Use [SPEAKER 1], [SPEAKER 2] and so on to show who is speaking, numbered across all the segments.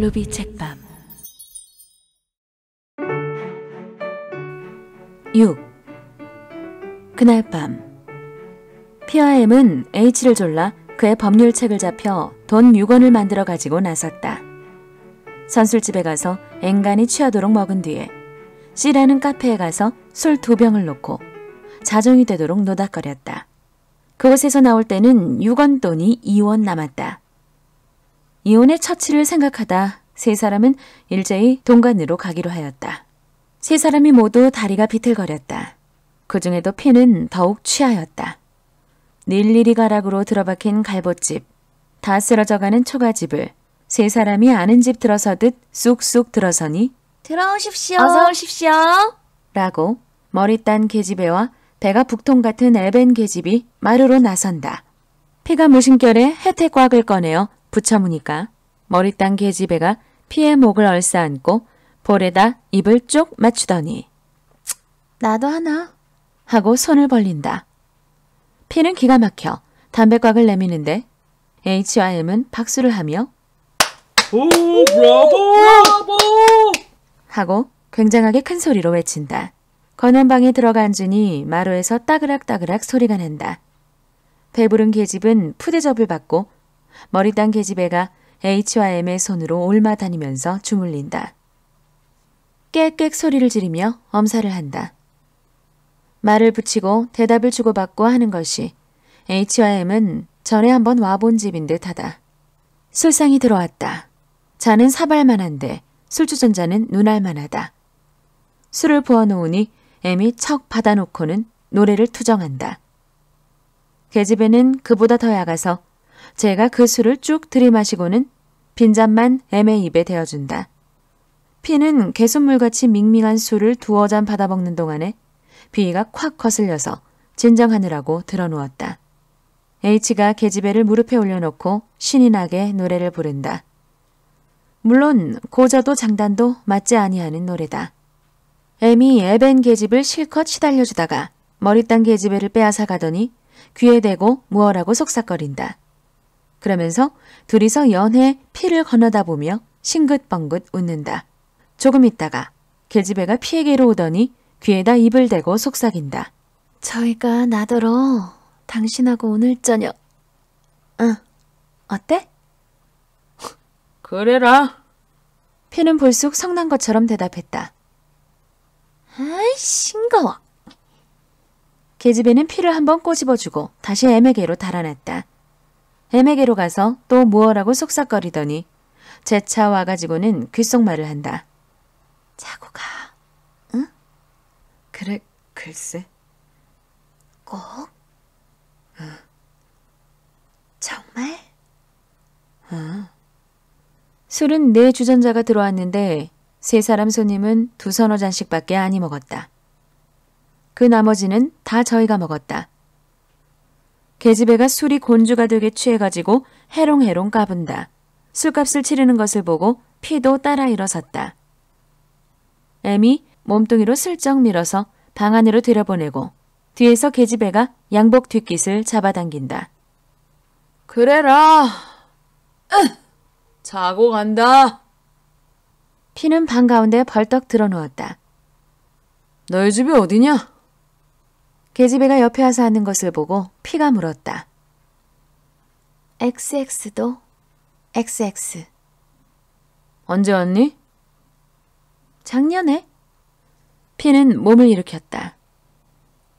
[SPEAKER 1] 루비 책밤 6. 그날 밤 피아엠은 H를 졸라 그의 법률책을 잡혀 돈 6원을 만들어 가지고 나섰다. 선술집에 가서 앵간히 취하도록 먹은 뒤에 C라는 카페에 가서 술 두 병을 놓고 자정이 되도록 노닥거렸다. 그곳에서 나올 때는 6원 돈이 2원 남았다. 이혼의 처치를 생각하다 세 사람은 일제히 동간으로 가기로 하였다. 세 사람이 모두 다리가 비틀거렸다. 그 중에도 피는 더욱 취하였다. 닐리리 가락으로 들어박힌 갈봇집, 다 쓰러져가는 초가집을 세 사람이 아는 집 들어서듯 쑥쑥 들어서니 들어오십시오. 어서 오십시오. 라고 머리 딴 계집애와 배가 북통 같은 엘벤 계집이 마루로 나선다. 피가 무심결에 혜택 꽉을 꺼내어 부처무니까 머리땅 계집애가 피에 목을 얼싸안고 볼에다 입을 쪽 맞추더니 나도 하나 하고 손을 벌린다. 피는 기가 막혀 담배곽을 내미는데 H.Y.M은 박수를 하며 오 브라보! 브라보! 하고 굉장하게 큰 소리로 외친다. 건원방에 들어가 앉으니 마루에서 따그락따그락 소리가 난다. 배부른 계집은 푸대접을 받고 머리땅 계집애가 H.Y.M의 손으로 올마 다니면서 주물린다. 깨깨 소리를 지르며 엄살을 한다. 말을 붙이고 대답을 주고받고 하는 것이 H.Y.M은 전에 한번 와본 집인 듯하다. 술상이 들어왔다. 자는 사발만한데 술주전자는 눈알만하다. 술을 부어놓으니 M이 척 받아놓고는 노래를 투정한다. 계집애는 그 그보다 더 야가서 제가 그 술을 쭉 들이마시고는 빈잔만 애매 입에 대어준다. 피는 개순물같이 밍밍한 술을 두어 잔 받아먹는 동안에 비위가 콱 거슬려서 진정하느라고 드러누웠다 H가 계집애를 무릎에 올려놓고 신이 나게 노래를 부른다. 물론 고저도 장단도 맞지 아니하는 노래다. M이 에벤 계집을 실컷 시달려주다가 머리땅 계집애를 빼앗아 가더니 귀에 대고 무어라고 속삭거린다. 그러면서 둘이서 연해 피를 건너다 보며 싱긋벙긋 웃는다. 조금 있다가 계집애가 피에게로 오더니 귀에다 입을 대고 속삭인다. 저희가 나더러 당신하고 오늘 저녁... 응, 어때? 그래라. 피는 볼쑥 성난 것처럼 대답했다. 아이, 싱거워. 계집애는 피를 한번 꼬집어주고 다시 애매개로 달아났다. 애매게로 가서 또 무어라고 속삭거리더니 제 차 와가지고는 귓속말을 한다. 자고 가. 응? 그래, 글쎄. 꼭? 응. 정말? 응. 술은 네 주전자가 들어왔는데 세 사람 손님은 두 서너 잔씩밖에 아니 먹었다. 그 나머지는 다 저희가 먹었다. 계집애가 술이 곤주가 되게 취해가지고 해롱해롱 까분다. 술값을 치르는 것을 보고 피도 따라 일어섰다. 애미 몸뚱이로 슬쩍 밀어서 방 안으로 들여보내고 뒤에서 계집애가 양복 뒷깃을 잡아당긴다. 그래라! 으! 자고 간다! 피는 방 가운데 벌떡 드러누웠다 너희 집이 어디냐? 계집애가 옆에 와서 하는 것을 보고 피가 물었다. XX도 XX. 언제 왔니? 작년에. 피는 몸을 일으켰다.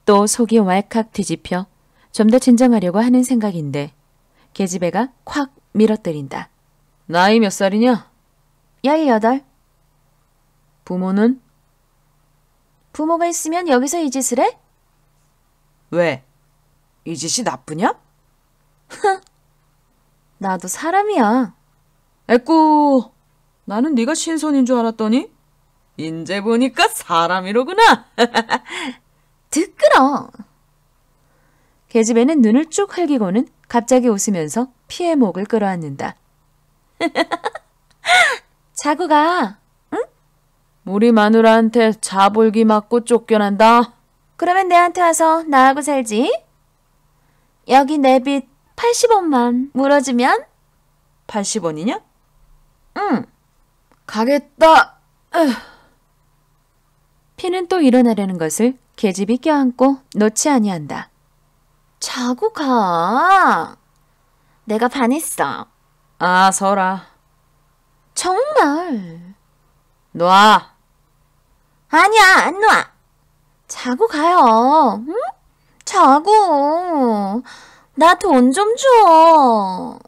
[SPEAKER 1] 또 속이 왈칵 뒤집혀 좀 더 진정하려고 하는 생각인데 계집애가 콱 밀어뜨린다. 나이 몇 살이냐? 18. 부모는? 부모가 있으면 여기서 이 짓을 해? 왜? 이 짓이 나쁘냐? 흥! 나도 사람이야. 에꾸, 나는 네가 신선인 줄 알았더니 인제 보니까 사람이로구나. 드끄러. 계집애는 눈을 쭉 흘기고는 갑자기 웃으면서 피의 목을 끌어안는다. 자고 가. 응? 우리 마누라한테 자볼기 맞고 쫓겨난다. 그러면 내한테 와서 나하고 살지. 여기 내 빚 80원만 물어주면? 80원이냐? 응. 가겠다. 피는 또 일어나려는 것을 계집이 껴안고 놓지 아니한다. 자고 가. 내가 반했어. 아, 설아. 정말. 놔. 아니야, 안 놔. 자고 가요. 응? 자고. 나 돈 좀 줘.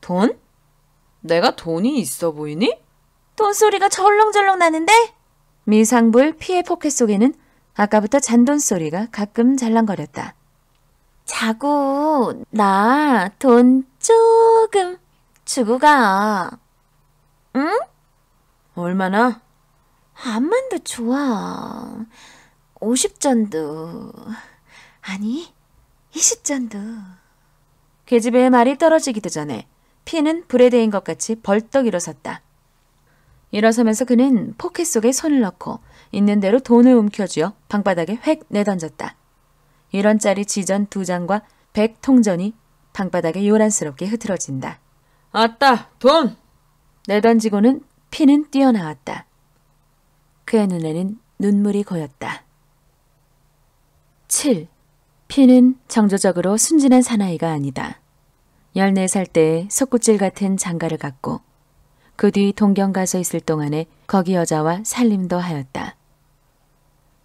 [SPEAKER 1] 돈? 내가 돈이 있어 보이니? 돈 소리가 절렁절렁 나는데? 미상불 피해 포켓 속에는 아까부터 잔돈 소리가 가끔 잘랑거렸다. 자고, 나 돈 조금 주고 가. 응? 얼마나? 암만도 좋아. 50전도, 아니, 20전도. 계집애의 말이 떨어지기도 전에 피는 불에 대인 것 같이 벌떡 일어섰다. 일어서면서 그는 포켓 속에 손을 넣고 있는 대로 돈을 움켜쥐어 방바닥에 획 내던졌다. 일원짜리 지전 두 장과 백 통전이 방바닥에 요란스럽게 흐트러진다. 아따, 돈! 내던지고는 피는 뛰어나왔다. 그의 눈에는 눈물이 고였다. 7. 피는 정조적으로 순진한 사나이가 아니다. 14살 때 석구질 같은 장가를 갔고 그 뒤 동경 가서 있을 동안에 거기 여자와 살림도 하였다.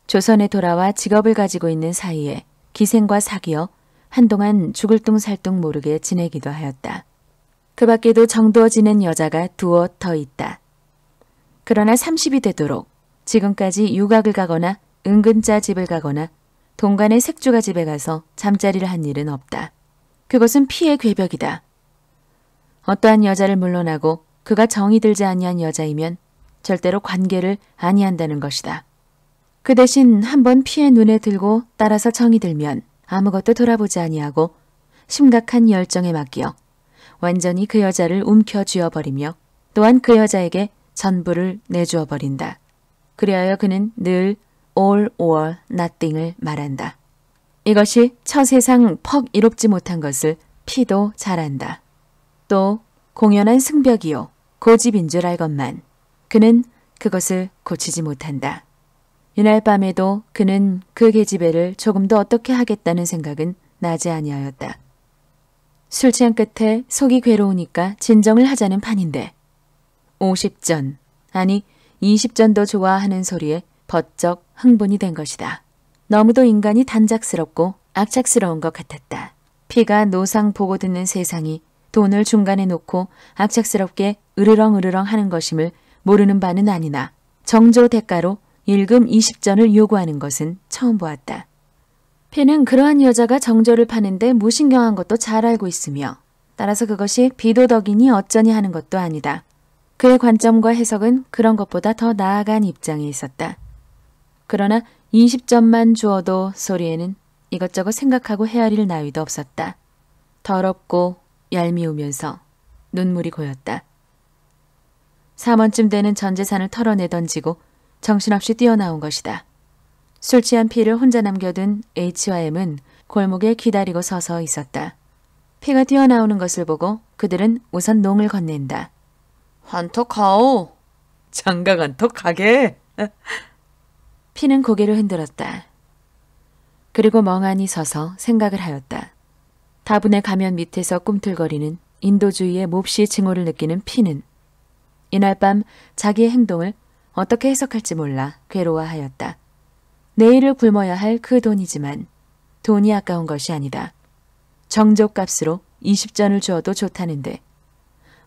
[SPEAKER 1] 조선에 돌아와 직업을 가지고 있는 사이에 기생과 사귀어 한동안 죽을 뚱살뚱 모르게 지내기도 하였다. 그 밖에도 정두어 지낸 여자가 두어 더 있다. 그러나 30이 되도록 지금까지 유학을 가거나 은근자 집을 가거나 동간의 색주가 집에 가서 잠자리를 한 일은 없다. 그것은 피의 괴벽이다 어떠한 여자를 물러나고 그가 정이 들지 아니한 여자이면 절대로 관계를 아니한다는 것이다. 그 대신 한 번 피의 눈에 들고 따라서 정이 들면 아무것도 돌아보지 아니하고 심각한 열정에 맡겨 완전히 그 여자를 움켜 쥐어버리며 또한 그 여자에게 전부를 내주어 버린다. 그리하여 그는 늘 all or nothing을 말한다. 이것이 처세상 퍽 이롭지 못한 것을 피도 잘한다. 또 공연한 승벽이요 고집인 줄 알건만 그는 그것을 고치지 못한다. 이날 밤에도 그는 그 계집애를 조금 도 어떻게 하겠다는 생각은 나지 아니하였다. 술 취한 끝에 속이 괴로우니까 진정을 하자는 판인데 50전 아니 20전도 좋아하는 소리에 버쩍 흥분이 된 것이다. 너무도 인간이 단작스럽고 악착스러운 것 같았다. 피가 노상 보고 듣는 세상이 돈을 중간에 놓고 악착스럽게 으르렁으르렁 하는 것임을 모르는 바는 아니나 정조 대가로 일금 20전을 요구하는 것은 처음 보았다. 피는 그러한 여자가 정조를 파는데 무신경한 것도 잘 알고 있으며 따라서 그것이 비도덕이니 어쩌니 하는 것도 아니다. 그의 관점과 해석은 그런 것보다 더 나아간 입장에 있었다. 그러나 20점만 주어도 소리에는 이것저것 생각하고 헤아릴 나위도 없었다. 더럽고 얄미우면서 눈물이 고였다. 3원쯤 되는 전 재산을 털어내 던지고 정신없이 뛰어나온 것이다. 술 취한 피를 혼자 남겨둔 H와 M은 골목에 기다리고 서서 있었다. 피가 뛰어나오는 것을 보고 그들은 우선 농을 건넨다. 한턱 가오. 장가 한턱 가게. 피는 고개를 흔들었다. 그리고 멍하니 서서 생각을 하였다. 다분의 가면 밑에서 꿈틀거리는 인도주의의 몹시 증오를 느끼는 피는 이날 밤 자기의 행동을 어떻게 해석할지 몰라 괴로워하였다. 내일을 굶어야 할 그 돈이지만 돈이 아까운 것이 아니다. 정조값으로 20전을 주어도 좋다는데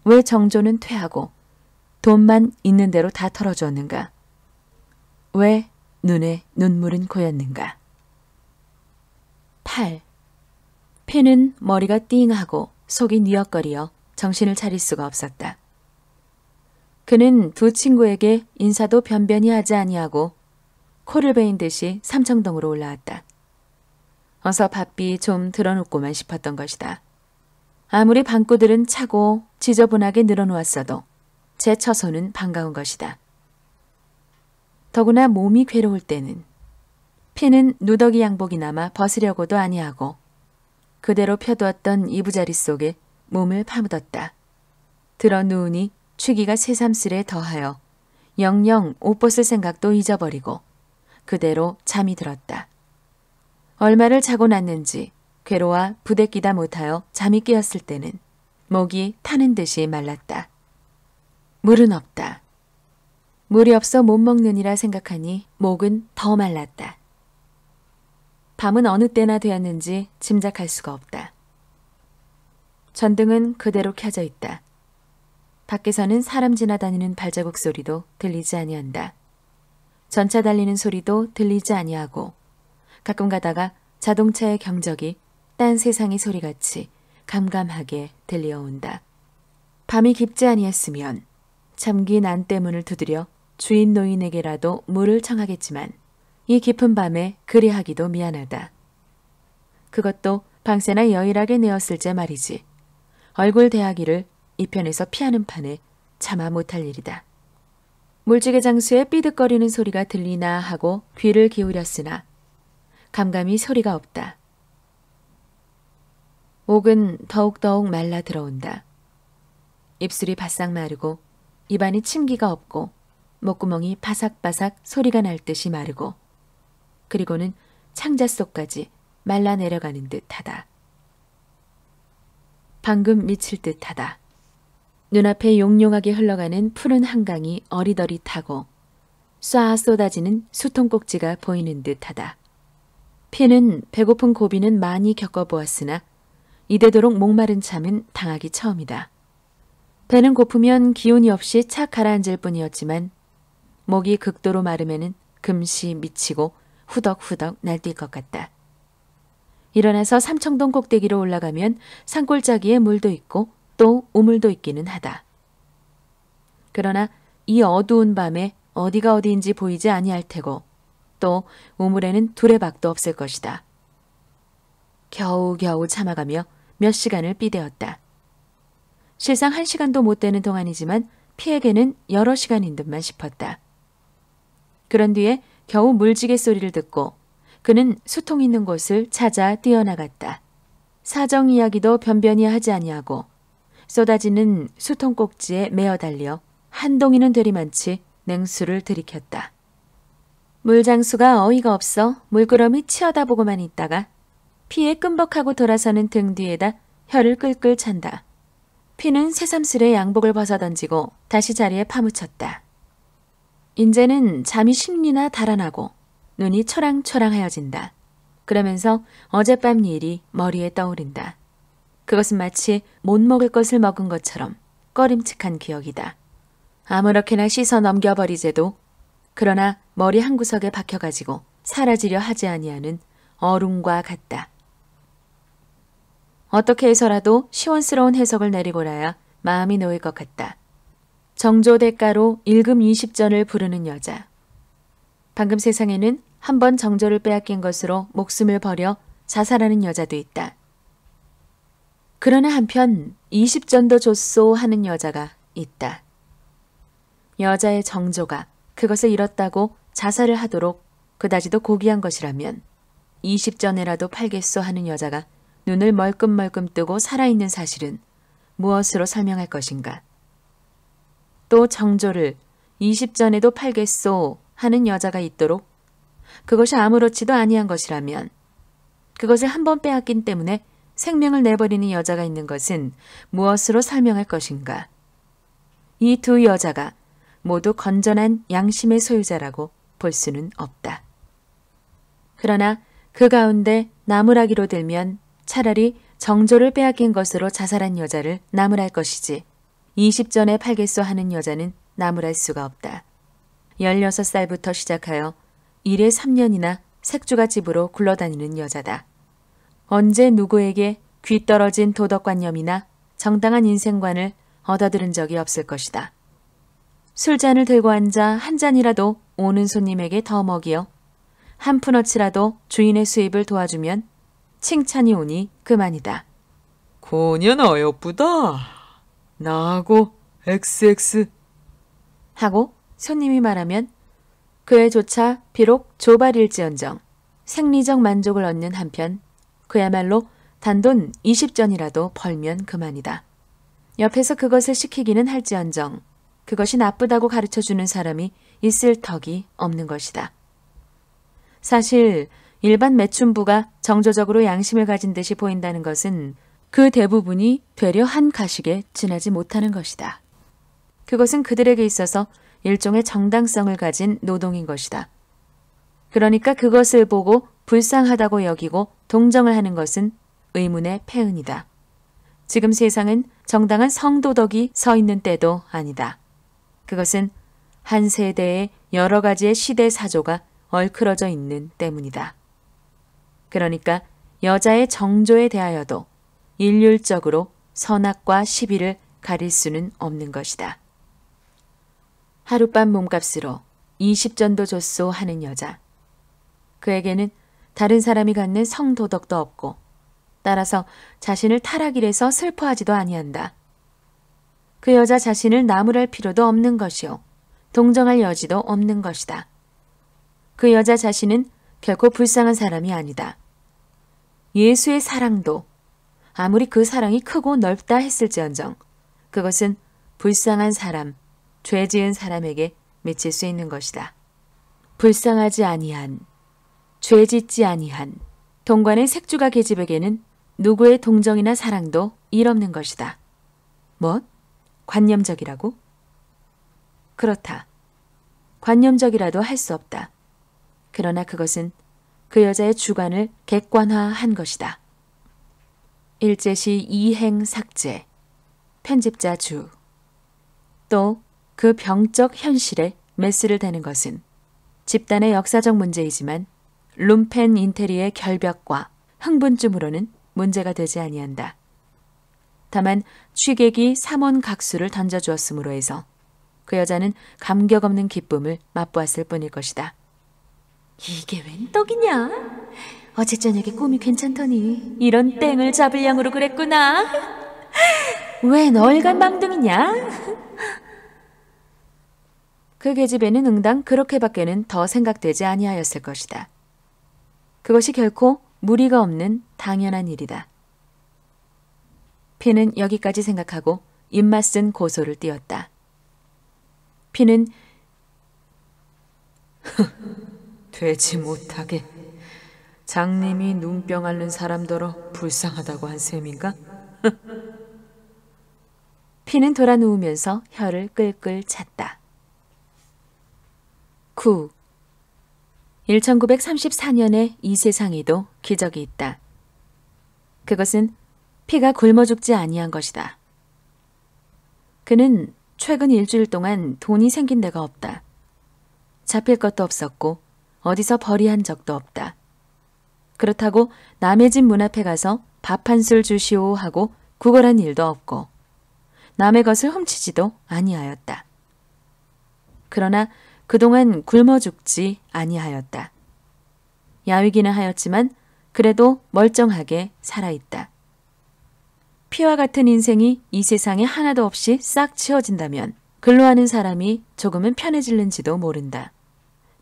[SPEAKER 1] 왜 정조는 퇴하고 돈만 있는 대로 다 털어주었는가? 왜 눈에 눈물은 고였는가. 8. 펜는 머리가 띵하고 속이 뉘어거리어 정신을 차릴 수가 없었다. 그는 두 친구에게 인사도 변변히 하지 아니하고 코를 베인 듯이 삼청동으로 올라왔다. 어서 바삐 좀 드러눕고만 싶었던 것이다. 아무리 방구들은 차고 지저분하게 늘어놓았어도 제 처소는 반가운 것이다. 더구나 몸이 괴로울 때는 피는 누더기 양복이 남아 벗으려고도 아니하고 그대로 펴두었던 이부자리 속에 몸을 파묻었다. 들어 누우니 추기가 새삼스레 더하여 영영 옷 벗을 생각도 잊어버리고 그대로 잠이 들었다. 얼마를 자고 났는지 괴로워 부대끼다 못하여 잠이 깨었을 때는 목이 타는 듯이 말랐다. 물은 없다. 물이 없어 못 먹느니라 생각하니 목은 더 말랐다. 밤은 어느 때나 되었는지 짐작할 수가 없다. 전등은 그대로 켜져 있다. 밖에서는 사람 지나다니는 발자국 소리도 들리지 아니한다. 전차 달리는 소리도 들리지 아니하고 가끔 가다가 자동차의 경적이 딴 세상의 소리같이 감감하게 들려온다. 밤이 깊지 아니했으면 잠긴 안 때문을 두드려 주인 노인에게라도 물을 청하겠지만 이 깊은 밤에 그리하기도 미안하다. 그것도 방세나 여일하게 내었을 제 말이지. 얼굴 대하기를 이편에서 피하는 판에 참아 못할 일이다. 물지개 장수에 삐득거리는 소리가 들리나 하고 귀를 기울였으나 감감히 소리가 없다. 옥은 더욱더욱 말라 들어온다. 입술이 바싹 마르고 입안이 침기가 없고 목구멍이 바삭바삭 소리가 날 듯이 마르고 그리고는 창자 속까지 말라 내려가는 듯하다. 방금 미칠 듯하다. 눈앞에 용용하게 흘러가는 푸른 한강이 어리더릿타고쏴 쏟아지는 수통꼭지가 보이는 듯하다. 피는 배고픈 고비는 많이 겪어보았으나 이대도록 목마른 참은 당하기 처음이다. 배는 고프면 기운이 없이 착 가라앉을 뿐이었지만 목이 극도로 마르면은 금시 미치고 후덕후덕 날뛸 것 같다. 일어나서 삼청동 꼭대기로 올라가면 산골짜기에 물도 있고 또 우물도 있기는 하다. 그러나 이 어두운 밤에 어디가 어디인지 보이지 아니할 테고 또 우물에는 두레박도 없을 것이다. 겨우겨우 참아가며 몇 시간을 삐대었다. 실상 한 시간도 못 되는 동안이지만 피에게는 여러 시간인 듯만 싶었다. 그런 뒤에 겨우 물지개 소리를 듣고 그는 수통 있는 곳을 찾아 뛰어나갔다. 사정 이야기도 변변히 하지 아니하고 쏟아지는 수통 꼭지에 매어 달려 한동이는 되리만치 냉수를 들이켰다. 물장수가 어이가 없어 물끄러미 치어다보고만 있다가 피에 끔벅하고 돌아서는 등 뒤에다 혀를 끌끌 찬다. 피는 새삼스레 양복을 벗어던지고 다시 자리에 파묻혔다. 인제는 잠이 십리나 달아나고 눈이 초랑초랑하여진다. 그러면서 어젯밤 일이 머리에 떠오른다. 그것은 마치 못 먹을 것을 먹은 것처럼 꺼림칙한 기억이다. 아무렇게나 씻어 넘겨버리제도 그러나 머리 한구석에 박혀가지고 사라지려 하지 아니하는 어른과 같다. 어떻게 해서라도 시원스러운 해석을 내리고라야 마음이 놓일 것 같다. 정조 대가로 일금 20전을 부르는 여자. 방금 세상에는 한 번 정조를 빼앗긴 것으로 목숨을 버려 자살하는 여자도 있다. 그러나 한편 20전도 줬소 하는 여자가 있다. 여자의 정조가 그것을 잃었다고 자살을 하도록 그다지도 고귀한 것이라면 20전에라도 팔겠소 하는 여자가 눈을 멀끔멀끔 뜨고 살아있는 사실은 무엇으로 설명할 것인가? 또 정조를 20전에도 팔겠소 하는 여자가 있도록 그것이 아무렇지도 아니한 것이라면 그것을 한번 빼앗긴 때문에 생명을 내버리는 여자가 있는 것은 무엇으로 설명할 것인가? 이 두 여자가 모두 건전한 양심의 소유자라고 볼 수는 없다. 그러나 그 가운데 나무라기로 들면 차라리 정조를 빼앗긴 것으로 자살한 여자를 나무랄 것이지 20전에 팔겠소 하는 여자는 나무랄 수가 없다. 16살부터 시작하여 1에 3년이나 색주가 집으로 굴러다니는 여자다. 언제 누구에게 귀 떨어진 도덕관념이나 정당한 인생관을 얻어들은 적이 없을 것이다. 술잔을 들고 앉아 한 잔이라도 오는 손님에게 더 먹이어 한 푼어치라도 주인의 수입을 도와주면 칭찬이 오니 그만이다. 고년 어여쁘다. 나하고 XX 하고 손님이 말하면 그에조차 비록 조발일지언정 생리적 만족을 얻는 한편 그야말로 단돈 20전이라도 벌면 그만이다. 옆에서 그것을 시키기는 할지언정 그것이 나쁘다고 가르쳐주는 사람이 있을 턱이 없는 것이다. 사실 일반 매춘부가 정조적으로 양심을 가진 듯이 보인다는 것은 그 대부분이 되려 한 가식에 지나지 못하는 것이다. 그것은 그들에게 있어서 일종의 정당성을 가진 노동인 것이다. 그러니까 그것을 보고 불쌍하다고 여기고 동정을 하는 것은 의문의 폐은이다 지금 세상은 정당한 성도덕이 서 있는 때도 아니다. 그것은 한 세대의 여러 가지의 시대 사조가 얼크러져 있는 때문이다. 그러니까 여자의 정조에 대하여도 일률적으로 선악과 시비를 가릴 수는 없는 것이다. 하룻밤 몸값으로 20전도 줬소 하는 여자. 그에게는 다른 사람이 갖는 성도덕도 없고 따라서 자신을 타락일에서 슬퍼하지도 아니한다. 그 여자 자신을 나무랄 필요도 없는 것이요. 동정할 여지도 없는 것이다. 그 여자 자신은 결코 불쌍한 사람이 아니다. 예수의 사랑도 아무리 그 사랑이 크고 넓다 했을지언정 그것은 불쌍한 사람, 죄 지은 사람에게 미칠 수 있는 것이다. 불쌍하지 아니한, 죄 짓지 아니한 동관의 색주가 계집에게는 누구의 동정이나 사랑도 일 없는 것이다. 뭐? 관념적이라고? 그렇다. 관념적이라도 할 수 없다. 그러나 그것은 그 여자의 주관을 객관화한 것이다. 일제시 이행 삭제, 편집자 주, 또 그 병적 현실에 메스를 대는 것은 집단의 역사적 문제이지만 룸펜 인테리의 결벽과 흥분쯤으로는 문제가 되지 아니한다. 다만 취객이 삼원 각수를 던져주었으므로 해서 그 여자는 감격 없는 기쁨을 맛보았을 뿐일 것이다. 이게 웬 떡이냐? 어제 저녁에 꿈이 괜찮더니 이런 땡을 잡을 양으로 그랬구나. 왜 널간 망둥이냐? 그 계집애는 응당 그렇게밖에는 더 생각되지 아니하였을 것이다. 그것이 결코 무리가 없는 당연한 일이다. 피는 여기까지 생각하고 입맛 쓴 고소를 띄었다. 피는 되지 못하게 장님이 눈병 앓는 사람더러 불쌍하다고 한 셈인가? 피는 돌아 누우면서 혀를 끌끌 찼다. 9. 1934년에 이 세상에도 기적이 있다. 그것은 피가 굶어 죽지 아니한 것이다. 그는 최근 일주일 동안 돈이 생긴 데가 없다. 잡힐 것도 없었고 어디서 벌이한 적도 없다. 그렇다고 남의 집 문 앞에 가서 밥 한 술 주시오 하고 구걸한 일도 없고 남의 것을 훔치지도 아니하였다. 그러나 그동안 굶어 죽지 아니하였다. 야위기는 하였지만 그래도 멀쩡하게 살아있다. 피와 같은 인생이 이 세상에 하나도 없이 싹 치워진다면 근로하는 사람이 조금은 편해질는지도 모른다.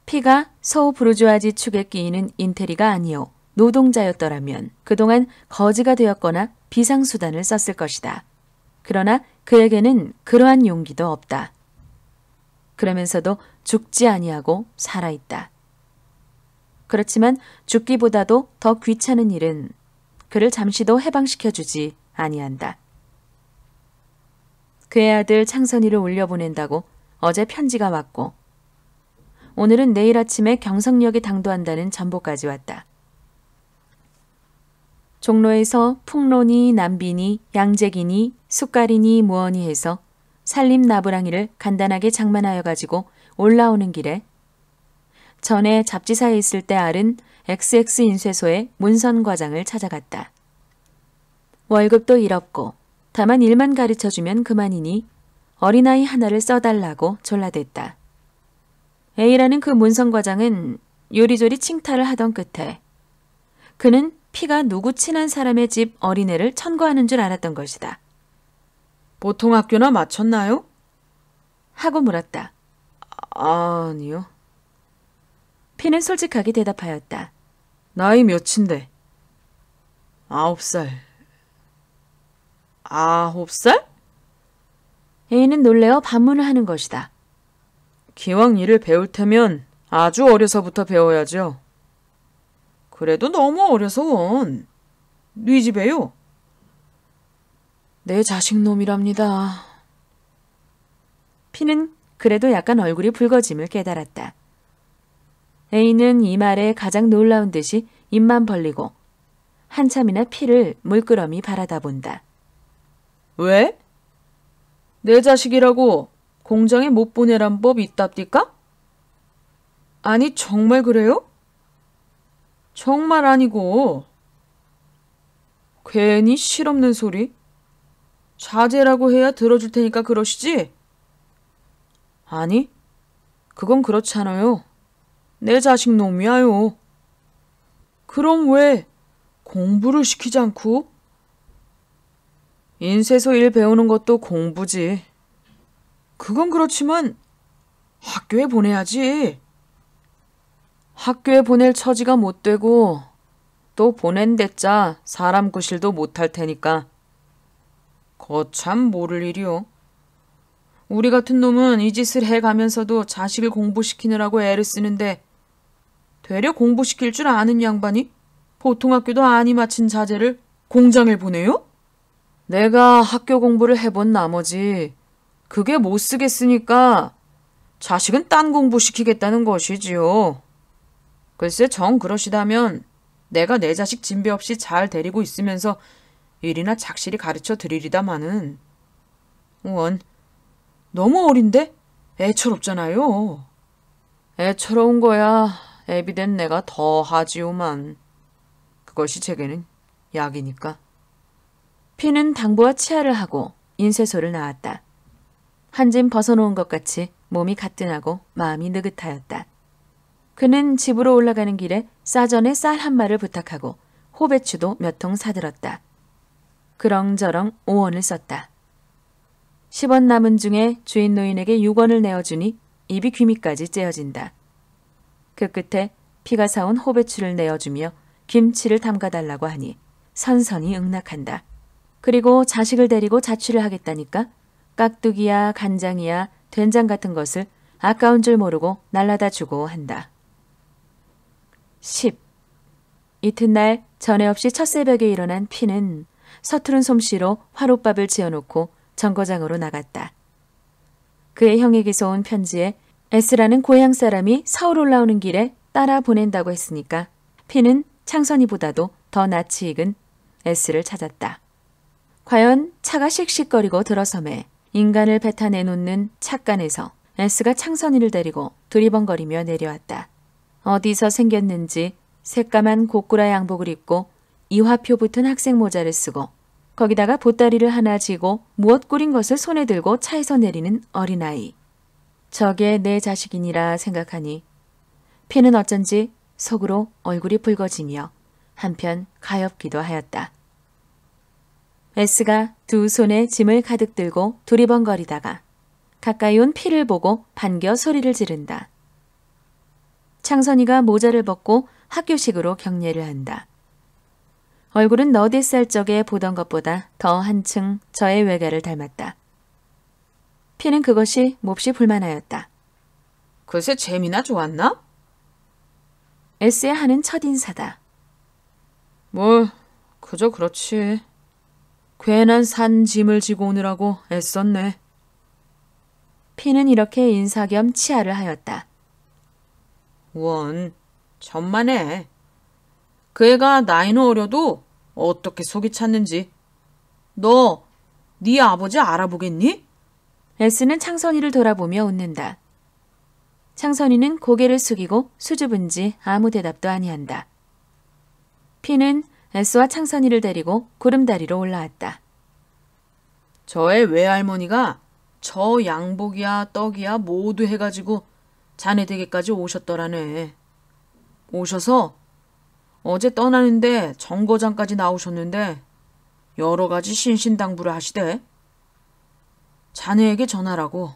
[SPEAKER 1] 피가 서우 부르주아지 축에 끼이는 인테리가 아니오. 노동자였더라면 그동안 거지가 되었거나 비상수단을 썼을 것이다. 그러나 그에게는 그러한 용기도 없다. 그러면서도 죽지 아니하고 살아있다. 그렇지만 죽기보다도 더 귀찮은 일은 그를 잠시도 해방시켜주지 아니한다. 그의 아들 창선이를 올려보낸다고 어제 편지가 왔고 오늘은 내일 아침에 경성역에 당도한다는 전보까지 왔다. 종로에서 풍로니 남비니 양재기니 숟가리니 무언이 해서 살림 나부랑이를 간단하게 장만하여 가지고 올라오는 길에 전에 잡지사에 있을 때 알은 XX 인쇄소의 문선 과장을 찾아갔다. 월급도 일없고 다만 일만 가르쳐주면 그만이니 어린아이 하나를 써달라고 졸라댔다. A라는 그 문선 과장은 요리조리 칭탈을 하던 끝에 그는 피가 누구 친한 사람의 집 어린애를 천거하는 줄 알았던 것이다. 보통 학교나 마쳤나요? 하고 물었다. 아, 아니요. 피는 솔직하게 대답하였다. 나이 몇인데? 아홉 살. 아홉 살? A는 놀래어 반문을 하는 것이다. 기왕 일을 배울 테면 아주 어려서부터 배워야죠. 그래도 너무 어려서 온. 네 집에요? 내 자식놈이랍니다. 피는 그래도 약간 얼굴이 붉어짐을 깨달았다. 에이는 이 말에 가장 놀라운 듯이 입만 벌리고 한참이나 피를 물끄러미 바라다 본다. 왜? 내 자식이라고 공장에 못 보내란 법 있답디까? 아니 정말 그래요? 정말 아니고 괜히 실없는 소리? 자제라고 해야 들어줄 테니까 그러시지? 아니, 그건 그렇잖아요. 내 자식 놈이야요. 그럼 왜 공부를 시키지 않고? 인쇄소 일 배우는 것도 공부지. 그건 그렇지만 학교에 보내야지. 학교에 보낼 처지가 못 되고 또 보낸댔자 사람 구실도 못할 테니까. 거 참 모를 일이오 우리 같은 놈은 이 짓을 해가면서도 자식을 공부시키느라고 애를 쓰는데 되려 공부시킬 줄 아는 양반이 보통 학교도 아니 마친 자제를 공장을 보내요? 내가 학교 공부를 해본 나머지 그게 못 쓰겠으니까 자식은 딴 공부시키겠다는 것이지요. 글쎄 정 그러시다면 내가 내 자식 진배 없이 잘 데리고 있으면서 일이나 작실히 가르쳐 드리리다마는 원 너무 어린데 애처롭잖아요. 애처로운 거야 애비된 내가 더 하지요만 그것이 제게는 약이니까. 피는 당부와 치아를 하고 인쇄소를 나왔다. 한 짐 벗어놓은 것 같이 몸이 가뿐하고 마음이 느긋하였다. 그는 집으로 올라가는 길에 싸전에 쌀 한 마를 부탁하고 호배추도 몇 통 사들었다. 그렁저렁 5원을 썼다. 10원 남은 중에 주인 노인에게 6원을 내어주니 입이 귀미까지 째어진다. 그 끝에 피가 사온 호배추를 내어주며 김치를 담가달라고 하니 선선히 응낙한다. 그리고 자식을 데리고 자취를 하겠다니까 깍두기야 간장이야 된장 같은 것을 아까운 줄 모르고 날라다 주고 한다. 10. 이튿날 전에 없이 첫 새벽에 일어난 피는 서투른 솜씨로 화롯밥을 지어놓고 정거장으로 나갔다. 그의 형에게서 온 편지에 에스라는 고향 사람이 서울 올라오는 길에 따라 보낸다고 했으니까 피는 창선이보다도 더 낯이 익은 에스를 찾았다. 과연 차가 씩씩거리고 들어섬에 인간을 뱉어내놓는 착간에서 에스가 창선이를 데리고 두리번거리며 내려왔다. 어디서 생겼는지 새까만 고꾸라 양복을 입고 이화표 붙은 학생 모자를 쓰고 거기다가 보따리를 하나 쥐고 무엇 꾸린 것을 손에 들고 차에서 내리는 어린아이. 저게 내 자식이니라 생각하니 피는 어쩐지 속으로 얼굴이 붉어지며 한편 가엾기도 하였다. 에스가 두 손에 짐을 가득 들고 두리번거리다가 가까이 온 피를 보고 반겨 소리를 지른다. 창선이가 모자를 벗고 학교식으로 격례를 한다. 얼굴은 너댓 살 적에 보던 것보다 더 한층 저의 외가를 닮았다. 피는 그것이 몹시 불만하였다. 글쎄 재미나 좋았나? 에스의 하는 첫 인사다. 뭘 뭐, 그저 그렇지. 괜한 산 짐을 지고 오느라고 애썼네. 피는 이렇게 인사 겸 치아를 하였다. 원, 천만에. 그 애가 나이 는어려도 어떻게 속이 찼는지. 너, 네 아버지 알아보겠니? 에스는 창선이를 돌아보며 웃는다. 창선이는 고개를 숙이고 수줍은지 아무 대답도 아니한다. 피는 에스와 창선이를 데리고 구름다리로 올라왔다. 저의 외할머니가 저 양복이야 떡이야 모두 해가지고 자네 댁에까지 오셨더라네. 오셔서 어제 떠나는데 정거장까지 나오셨는데 여러 가지 신신당부를 하시대 자네에게 전하라고.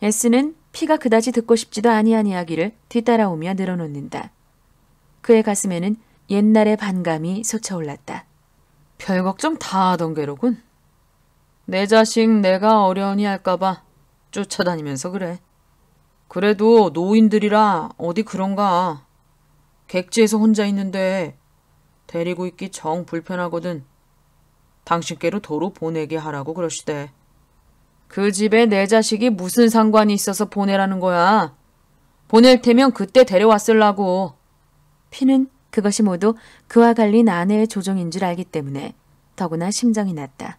[SPEAKER 1] 에스는 피가 그다지 듣고 싶지도 아니한 이야기를 뒤따라오며 늘어놓는다. 그의 가슴에는 옛날의 반감이 솟아올랐다. 별 걱정 다 하던 게로군. 내 자식 내가 어려우니 할까봐 쫓아다니면서 그래. 그래도 노인들이라 어디 그런가. 객지에서 혼자 있는데 데리고 있기 정 불편하거든. 당신께로 도로 보내게 하라고 그러시대. 그 집에 내 자식이 무슨 상관이 있어서 보내라는 거야. 보낼 테면 그때 데려왔을라고. 피는 그것이 모두 그와 관린 아내의 조정인 줄 알기 때문에 더구나 심정이 났다.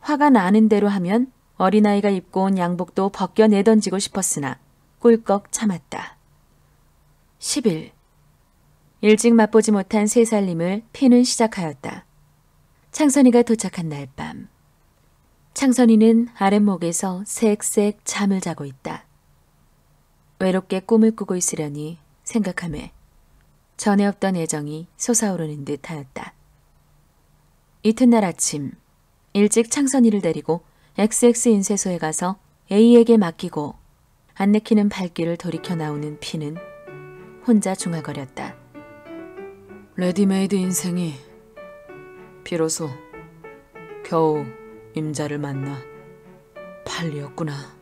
[SPEAKER 1] 화가 나는 대로 하면 어린아이가 입고 온 양복도 벗겨내던지고 싶었으나 꿀꺽 참았다. 10일. 일찍 맛보지 못한 새살림을 피는 시작하였다. 창선이가 도착한 날 밤. 창선이는 아랫목에서 색색 잠을 자고 있다. 외롭게 꿈을 꾸고 있으려니 생각함에 전에 없던 애정이 솟아오르는 듯 하였다. 이튿날 아침, 일찍 창선이를 데리고 XX 인쇄소에 가서 A에게 맡기고 안 내키는 발길을 돌이켜 나오는 피는 혼자 중얼거렸다. 레디메이드 인생이 비로소 겨우 임자를 만나 발리였구나.